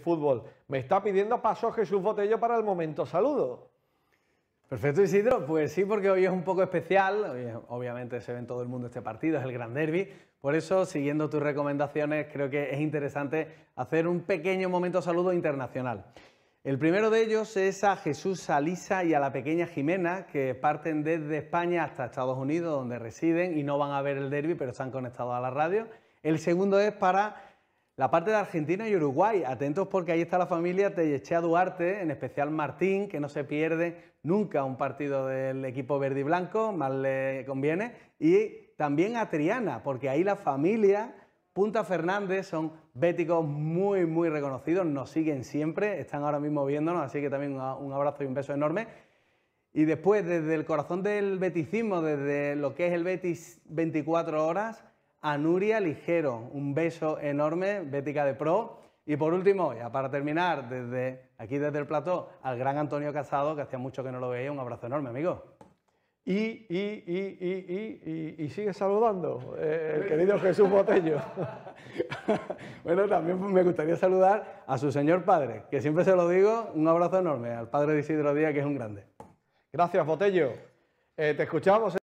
fútbol. Me está pidiendo paso Jesús Botello para el momento saludo. Perfecto, Isidro. Pues sí, porque hoy es un poco especial. obviamente se ve en todo el mundo este partido, es el Gran Derby. Por eso, siguiendo tus recomendaciones, creo que es interesante hacer un pequeño momento saludo internacional. El primero de ellos es a Jesús Alisa y a la pequeña Jimena, que parten desde España hasta Estados Unidos, donde residen y no van a ver el derby, pero están conectados a la radio. El segundo es para la parte de Argentina y Uruguay, atentos porque ahí está la familia Tellechea Duarte, en especial Martín, que no se pierde nunca un partido del equipo verde y blanco, más le conviene, y también a Triana, porque ahí la familia Punta Fernández son béticos muy, muy reconocidos, nos siguen siempre, están ahora mismo viéndonos, así que también un abrazo y un beso enorme. Y después, desde el corazón del beticismo, desde lo que es el Betis 24 horas, a Nuria Ligero. Un beso enorme, Bética de Pro. Y por último, ya para terminar, desde aquí desde el plató, al gran Antonio Casado, que hacía mucho que no lo veía. Un abrazo enorme, amigo. Y, y, y, y, y, sigue saludando eh, el querido Jesús Botello. bueno, también me gustaría saludar a su señor padre, que siempre se lo digo, un abrazo enorme al padre de Isidro Díaz, que es un grande. Gracias, Botello. Eh, te escuchamos.